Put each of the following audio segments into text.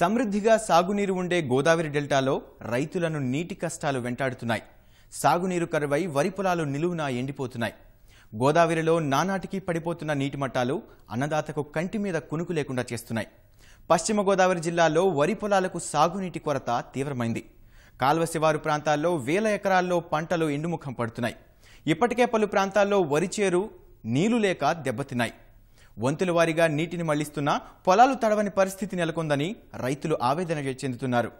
సమృద్ధిగా సాగునీరు ఉండే గోదావరి డెల్టాలో రైతులను నీటి కష్టాలు వెంటాడుతున్నాయి సాగునీరు కరువై వరి పొలాలు నిలువున ఎండిపోతున్నాయి గోదావరిలో నానాటికి పడిపోతున్న నీటి మట్టాలు అన్నదాతకు కంటి మీద కునుకు లేకుండా చేస్తున్నాయి పశ్చిమ గోదావరి జిల్లాలో వరి పొలాలకు సాగునీటి కొరత తీవ్రమైంది కాల్వ శివారు ప్రాంతాల్లో వేల ఎకరాల్లో పంటలు ఎండుముఖం పడుతున్నాయి ఇప్పటికే పలు ప్రాంతాల్లో వరి చేరు నీళ్లు లేక దెబ్బతిన్నాయి వంతుల వారీగా నీటిని మళ్లిస్తున్నా పొలాలు తడవని పరిస్థితి నెలకొందని రైతులు ఆవేదన చెందుతున్నారు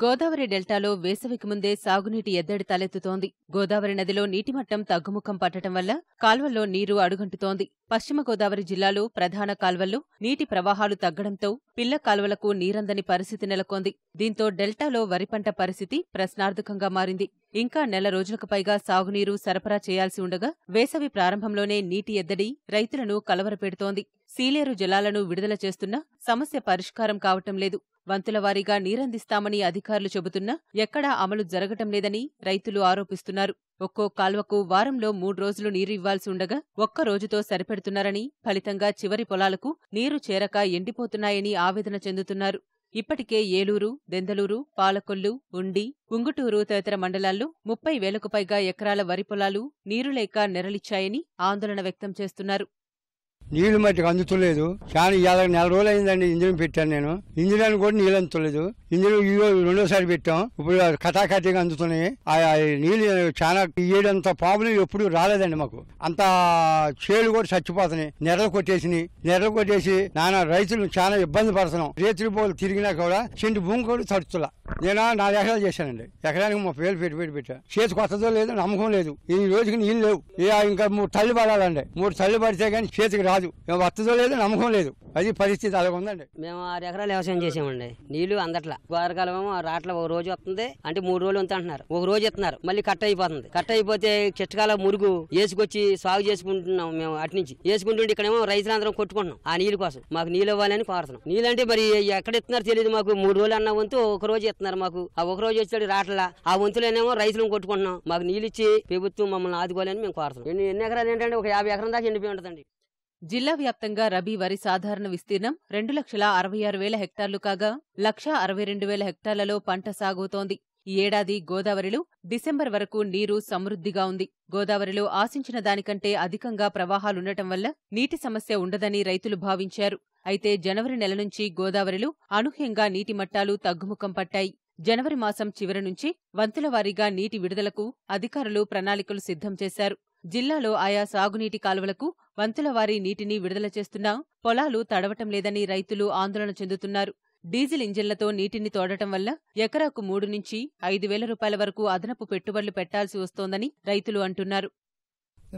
గోదావరి డెల్టాలో వేసవికి ముందే సాగునీటి ఎద్దడి తలెత్తుతోంది గోదావరి నదిలో నీటిమట్టం తగ్గుముఖం పట్టడం వల్ల కాల్వల్లో నీరు అడుగంటుతోంది పశ్చిమ గోదావరి జిల్లాలో ప్రధాన కాల్వల్లో నీటి ప్రవాహాలు తగ్గడంతో పిల్ల కాల్వలకు నీరందని పరిస్థితి నెలకొంది దీంతో డెల్టాలో వరి పంట పరిస్థితి ప్రశ్నార్థకంగా మారింది ఇంకా నెల రోజులకు పైగా సాగునీరు సరఫరా చేయాల్సి ఉండగా వేసవి ప్రారంభంలోనే నీటి ఎద్దడి రైతులను కలవరపెడుతోంది సీలేరు జలాలను విడుదల చేస్తున్నా సమస్య పరిష్కారం కావటం లేదు వంతుల వారీగా నీరందిస్తామని అధికారులు చెబుతున్నా ఎక్కడా అమలు జరగటం లేదని రైతులు ఆరోపిస్తున్నారు ఒక్కో కాల్వకు వారంలో మూడు రోజులు నీరు ఇవ్వాల్సి ఉండగా ఒక్క రోజుతో సరిపెడుతున్నారని ఫలితంగా చివరి పొలాలకు నీరు చేరక ఎండిపోతున్నాయని ఆవేదన చెందుతున్నారు ఇప్పటికే ఏలూరు దెందలూరు పాలకొల్లు ఉండి ఉంగుటూరు తదితర మండలాల్లో ముప్పై వేలకు పైగా ఎకరాల వరి పొలాలు నీరులేక నెరలిచ్చాయని ఆందోళన వ్యక్తం చేస్తున్నారు నీళ్లు మట్టికి అందుతలేదు చాలా ఇలా నెల రోజులు అయిందండి పెట్టాను నేను ఇంజన్ కూడా నీళ్ళు అందుతలేదు ఇంజన్ రెండోసారి పెట్టాం ఇప్పుడు కథాకథీగా అందుతున్నాయి ఆ నీళ్ళు చాలా ఏడంత ప్రాబ్లం ఎప్పుడు రాలేదండి మాకు అంత చేలు కూడా చచ్చిపోతున్నాయి నెరలు కొట్టేసినాయి నెరలు కొట్టేసి నానా రైతులు చాలా ఇబ్బంది పడుతున్నాం రేతులు పోలు తిరిగినా కూడా చెండు భూమి కూడా తడుచులా నేను నాలుగు ఎకరాలు చేశానండి ఎకరానికి ముప్పై వేలు పెట్టి పెట్టి పెట్టా చేతికి కొత్తదో లేదో నమ్మకం లేదు ఈ రోజుకి నీళ్ళు లేవు ఇంకా మూడు తల్లి పడాలండి మూడు తల్లి పడితే కానీ చేతికి రాదు కాదు మేము వస్తుందో లేదు నమ్మకం లేదు అది పరిస్థితి అలాగ ఉందండి మేము ఆరు ఎకరాలు వ్యవసాయం చేసామండి నీళ్లు అందట్లా వారకాలం రాట్ల ఒక రోజు వస్తుంది అంటే మూడు రోజులు ఉంత అంటున్నారు ఒక రోజు ఇస్తున్నారు మళ్ళీ కట్ అయిపోతుంది కట్ అయిపోతే చిట్టకాల మురుగు వేసుకొచ్చి సాగు చేసుకుంటున్నాం మేము అటు నుంచి వేసుకుంటుంటే ఇక్కడేమో రైతులందరం కొట్టుకుంటున్నాం ఆ నీళ్ళ కోసం మాకు నీళ్ళు ఇవ్వాలని కోరుతున్నాం నీళ్ళు అంటే మరి ఎక్కడ ఇస్తున్నారు తెలియదు మాకు మూడు రోజులు అన్న వంతు ఒక రోజు ఇస్తున్నారు మాకు ఆ ఒక రోజు వచ్చాడు రాట్లా ఆ వంతులోనేమో రైతులను కొట్టుకుంటున్నాం మాకు నీళ్ళు ఇచ్చి ప్రభుత్వం మమ్మల్ని ఆదుకోవాలని మేము కోరుతున్నాం ఎన్ని ఎన్ని ఎకరాలు ఏంటంటే ఒక యాభై ఎకరం దాకా ఎండిపోయి ఉంటుందండి జిల్లా వ్యాప్తంగా రబీ వరి సాధారణ విస్తీర్ణం రెండు లక్షల అరవై ఆరు వేల హెక్టార్లు కాగా లక్ష అరవై రెండు వేల హెక్టార్లలో పంట సాగుతోంది ఈ ఏడాది గోదావరిలో డిసెంబర్ వరకు నీరు సమృద్ధిగా ఉంది గోదావరిలో ఆశించిన దానికంటే అధికంగా ప్రవాహాలుండటం వల్ల నీటి సమస్య ఉండదని రైతులు భావించారు అయితే జనవరి నెల నుంచి గోదావరిలో అనూహ్యంగా నీటి మట్టాలు తగ్గుముఖం పట్టాయి జనవరి మాసం చివరి నుంచి వంతుల వారీగా నీటి విడుదలకు అధికారులు ప్రణాళికలు సిద్ధం చేశారు జిల్లాలో ఆయా సాగునీటి కాలువలకు వంతుల వారి నీటిని విడుదల చేస్తున్నా పొలాలు తడవటం లేదని రైతులు ఆందోళన చెందుతున్నారు డీజిల్ ఇంజిన్లతో నీటిని తోడటం వల్ల ఎకరాకు మూడు నుంచి ఐదు వేల రూపాయల వరకు అదనపు పెట్టుబడులు పెట్టాల్సి వస్తోందని రైతులు అంటున్నారు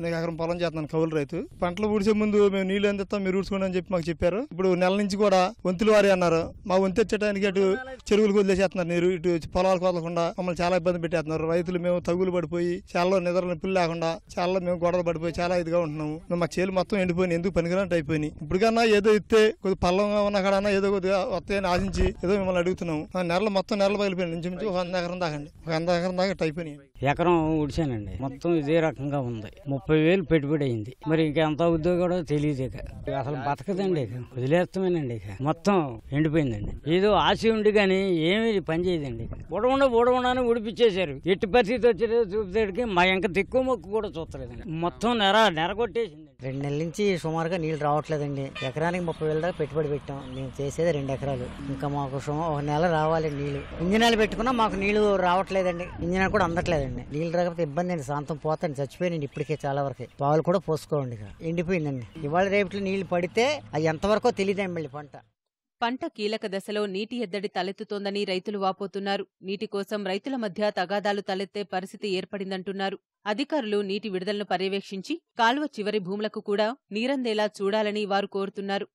నేను ఎకరం పొలం చేస్తున్నాను కౌలు రైతు పంటలు ఊడిసే ముందు మేము నీళ్లు అందిస్తాం మీరు ఊడ్చుకోండి అని చెప్పి మాకు చెప్పారు ఇప్పుడు నెల నుంచి కూడా వంతులు వారి అన్నారు మా వంతు వచ్చేటానికి అటు చెరువులు కొద్దిలేసేస్తున్నారు నీరు ఇటు పొలాలు కొదలకుండా మమ్మల్ని చాలా ఇబ్బంది పెట్టేస్తున్నారు రైతులు మేము తగులు పడిపోయి చాలా నిద్ర నొప్పులు లేకుండా చాలా మేము గొడవలు పడిపోయి చాలా ఇదిగా ఉంటున్నాము మా చేలు మొత్తం ఎండిపోయి ఎందుకు పనికిరాంటి అయిపోయినాయి ఇప్పటికన్నా ఏదో ఇస్తే కొద్ది పల్లంగా ఉన్న కాడన్నా ఏదో కొద్దిగా వస్తాయని ఆశించి ఏదో మిమ్మల్ని అడుగుతున్నాము నెలలు మొత్తం నెలలు పగిలిపోయినాయి నుంచి నుంచి ఒక వంద ఎకరం దాకండి ఒక వంద ఎకరం దాకా అయిపోయినాయి ఎకరం ఊడిచానండి మొత్తం ఇదే రకంగా ఉంది ముప్పై వేలు పెట్టుబడి అయింది మరి ఇంకెంత అవుద్దో కూడా తెలియదు ఇక అసలు బతకదండి ఇక వదిలేస్తామేనండి ఇక మొత్తం ఎండిపోయిందండి ఏదో ఆశ ఉండి కానీ ఏమి పని చేయదండి ఉడవండ ఉడవండా ఉడిపించేశారు ఎట్టి పరిస్థితి వచ్చేదో చూపుతాడికి మా ఇంకా దిక్కు మొక్కు కూడా చూస్తలేదండి మొత్తం నెర నెరగొట్టేసింది రెండు నెలల నుంచి సుమారుగా నీళ్ళు రావట్లేదండి ఎకరానికి ముప్పై వేల దాకా పెట్టుబడి పెట్టాం మేము చేసేది రెండు ఎకరాలు ఇంకా మాకు ఒక నెల రావాలి నీళ్లు ఇంజనాలు పెట్టుకున్నా మాకు నీళ్లు రావట్లేదండి ఇంజనాలు కూడా అందట్లేదండి నీళ్ళు రాకపోతే ఇబ్బంది అండి సాంతం పోతాను చచ్చిపోయినండి ఇప్పటికే చాలా వరకు పాలు కూడా పోసుకోండి ఎండిపోయిందండి ఇవాళ రేపట్లో నీళ్లు పడితే అది ఎంతవరకు తెలియదండి మళ్ళీ పంట పంట కీలక దశలో నీటి ఎద్దడి తలెత్తుతోందని రైతులు వాపోతున్నారు నీటి కోసం రైతుల మధ్య తగాదాలు తలెత్తే పరిస్థితి ఏర్పడిందంటున్నారు అధికారులు నీటి విడుదలను పర్యవేక్షించి కాలువ చివరి భూములకు కూడా నీరందేలా చూడాలని వారు కోరుతున్నారు